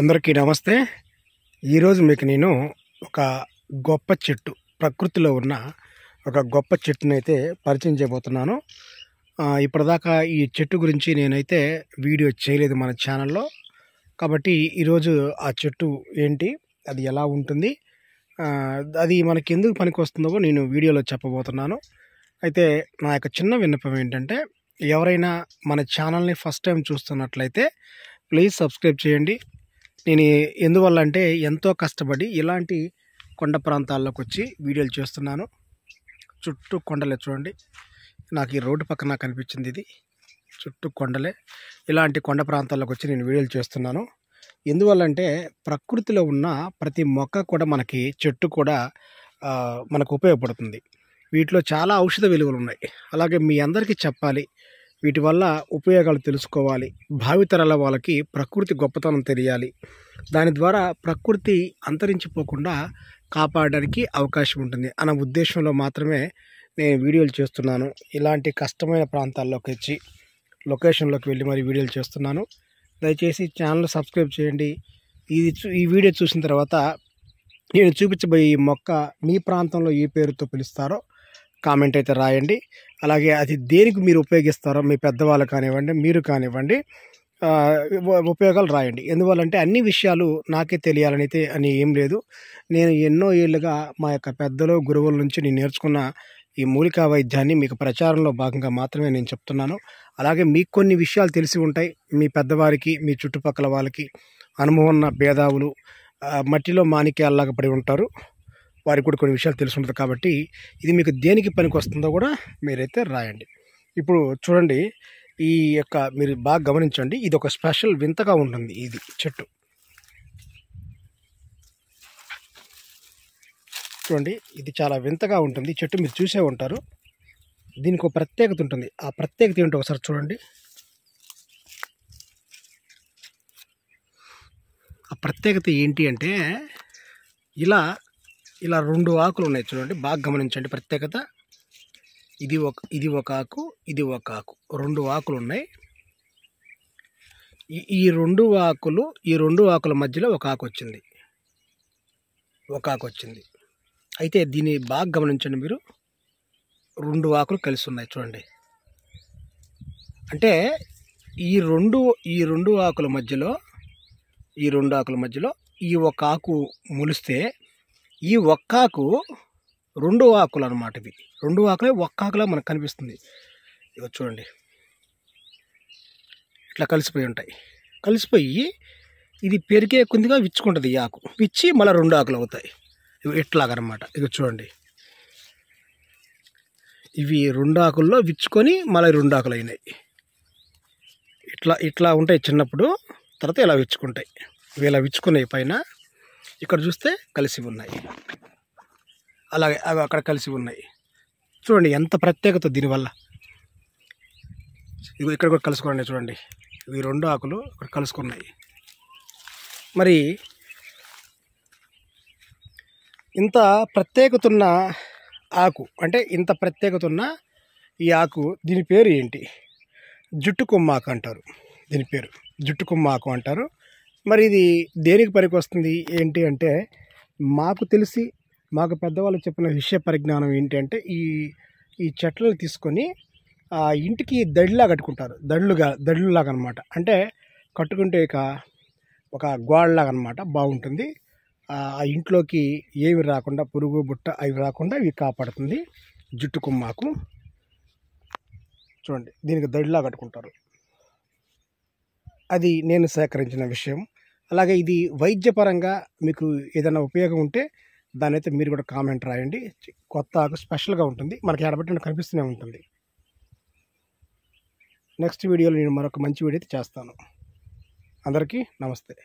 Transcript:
అందరికీ నమస్తే ఈరోజు మీకు నేను ఒక గొప్ప చెట్టు ప్రకృతిలో ఉన్న ఒక గొప్ప చెట్టును అయితే పరిచయం చేయబోతున్నాను ఇప్పటిదాకా ఈ చెట్టు గురించి నేనైతే వీడియో చేయలేదు మన ఛానల్లో కాబట్టి ఈరోజు ఆ చెట్టు ఏంటి అది ఎలా ఉంటుంది అది మనకి ఎందుకు పనికి వస్తుందో నేను వీడియోలో చెప్పబోతున్నాను అయితే నా యొక్క చిన్న విన్నపం ఏంటంటే ఎవరైనా మన ఛానల్ని ఫస్ట్ టైం చూస్తున్నట్లయితే ప్లీజ్ సబ్స్క్రైబ్ చేయండి నేను ఎందువల్ల అంటే ఎంతో కష్టపడి ఇలాంటి కొండ ప్రాంతాల్లోకి వచ్చి వీడియోలు చేస్తున్నాను చుట్టూ కొండలే చూడండి నాకు ఈ రోడ్డు పక్కన కనిపించింది ఇది చుట్టూ కొండలే ఇలాంటి కొండ ప్రాంతాల్లోకి వచ్చి నేను వీడియోలు చేస్తున్నాను అంటే ప్రకృతిలో ఉన్న ప్రతి మొక్క కూడా మనకి చెట్టు కూడా మనకు ఉపయోగపడుతుంది వీటిలో చాలా ఔషధ విలువలు ఉన్నాయి అలాగే మీ అందరికీ చెప్పాలి వీటి వల్ల ఉపయోగాలు తెలుసుకోవాలి భావితరాల వాళ్ళకి ప్రకృతి గొప్పతనం తెలియాలి దాని ద్వారా ప్రకృతి అంతరించిపోకుండా కాపాడడానికి అవకాశం ఉంటుంది అన్న ఉద్దేశంలో మాత్రమే నేను వీడియోలు చేస్తున్నాను ఇలాంటి కష్టమైన ప్రాంతాల్లోకి వచ్చి లొకేషన్లోకి వెళ్ళి మరి వీడియోలు చేస్తున్నాను దయచేసి ఛానల్ సబ్స్క్రైబ్ చేయండి ఇది ఈ వీడియో చూసిన తర్వాత నేను చూపించబోయే ఈ మొక్క మీ ప్రాంతంలో ఏ పేరుతో పిలుస్తారో కామెంట్ అయితే రాయండి అలాగే అది దేనికి మీరు ఉపయోగిస్తారో మీ పెద్దవాళ్ళు కానివ్వండి మీరు కానివ్వండి ఉపయోగాలు రాయండి ఎందువల్లంటే అన్ని విషయాలు నాకే తెలియాలని అయితే అని ఏం లేదు నేను ఎన్నో ఏళ్ళుగా మా యొక్క పెద్దలు గురువుల నుంచి నేను నేర్చుకున్న ఈ మూలికా వైద్యాన్ని మీకు ప్రచారంలో భాగంగా మాత్రమే నేను చెప్తున్నాను అలాగే మీకు కొన్ని విషయాలు తెలిసి ఉంటాయి మీ పెద్దవారికి మీ చుట్టుపక్కల వాళ్ళకి అనుభవం ఉన్న భేదావులు మట్టిలో మాణిక్యాల్లాగా పడి ఉంటారు వారికి కూడా కొన్ని విషయాలు తెలుసుంటుంది కాబట్టి ఇది మీకు దేనికి పనికి వస్తుందో కూడా మీరైతే రాయండి ఇప్పుడు చూడండి ఈ యొక్క మీరు బాగా గమనించండి ఇది ఒక స్పెషల్ వింతగా ఉంటుంది ఇది చెట్టు చూడండి ఇది చాలా వింతగా ఉంటుంది చెట్టు మీరు చూసే ఉంటారు దీనికి ఒక ప్రత్యేకత ఉంటుంది ఆ ప్రత్యేకత ఏంటో ఒకసారి చూడండి ఆ ప్రత్యేకత ఏంటి అంటే ఇలా ఇలా రెండు ఆకులు ఉన్నాయి చూడండి బాగా గమనించండి ప్రత్యేకత ఇది ఒక ఇది ఒక ఆకు ఇది ఒక ఆకు రెండు ఆకులు ఉన్నాయి ఈ రెండు ఆకులు ఈ రెండు ఆకుల మధ్యలో ఒక ఆకు వచ్చింది ఒక ఆకు వచ్చింది అయితే దీన్ని బాగా గమనించండి మీరు రెండు ఆకులు కలిసి ఉన్నాయి చూడండి అంటే ఈ రెండు ఈ రెండు ఆకుల మధ్యలో ఈ రెండు ఆకుల మధ్యలో ఈ ఒక ఆకు ములిస్తే ఈ ఒక్కాకు రెండు ఆకులు అనమాట ఇవి రెండు ఆకులే ఒక్కాకులా మనకు కనిపిస్తుంది ఇవి చూడండి ఇట్లా కలిసిపోయి ఉంటాయి కలిసిపోయి ఇది పెరిగే కొద్దిగా విచ్చుకుంటుంది ఈ ఆకు విచ్చి మళ్ళీ రెండు ఆకులు అవుతాయి ఇవి ఇట్లాగనమాట ఇవి చూడండి ఇవి రెండు ఆకుల్లో విచ్చుకొని మళ్ళీ రెండు ఆకులు అయినాయి ఇట్లా ఇట్లా ఉంటాయి చిన్నప్పుడు తర్వాత ఇలా విచ్చుకుంటాయి ఇవి ఇలా విచ్చుకున్నాయి పైన ఇక్కడ చూస్తే కలిసి ఉన్నాయి అలాగే అవి అక్కడ కలిసి ఉన్నాయి చూడండి ఎంత ప్రత్యేకత దీనివల్ల ఇవి ఇక్కడ కూడా కలుసుకోండి చూడండి ఇవి రెండు ఆకులు ఇక్కడ కలుసుకున్నాయి మరి ఇంత ప్రత్యేకత ఉన్న ఆకు అంటే ఇంత ప్రత్యేకత ఉన్న ఈ ఆకు దీని పేరు ఏంటి జుట్టు ఆకు అంటారు దీని పేరు జుట్టు ఆకు అంటారు మరి ఇది దేనికి పనికొస్తుంది ఏంటి అంటే మాకు తెలిసి మాకు పెద్దవాళ్ళు చెప్పిన విషయ పరిజ్ఞానం ఏంటంటే ఈ ఈ చెట్లను తీసుకొని ఆ ఇంటికి దడిలా కట్టుకుంటారు దడులుగా దడులులాగా అనమాట అంటే కట్టుకుంటే ఇక ఒక గోడలాగా అనమాట బాగుంటుంది ఆ ఇంట్లోకి ఏమి రాకుండా పురుగు బుట్ట అవి రాకుండా ఇవి కాపాడుతుంది జుట్టు కుమ్మాకు చూడండి దీనికి దడిలా కట్టుకుంటారు అది నేను సేకరించిన విషయం అలాగే ఇది వైద్యపరంగా మీకు ఏదైనా ఉపయోగం ఉంటే దాని అయితే మీరు కూడా కామెంట్ రాయండి కొత్త ఆకు స్పెషల్గా ఉంటుంది మనకి ఎడబెట్టిన కనిపిస్తూనే ఉంటుంది నెక్స్ట్ వీడియోలో నేను మరొక మంచి వీడియో అయితే చేస్తాను అందరికీ నమస్తే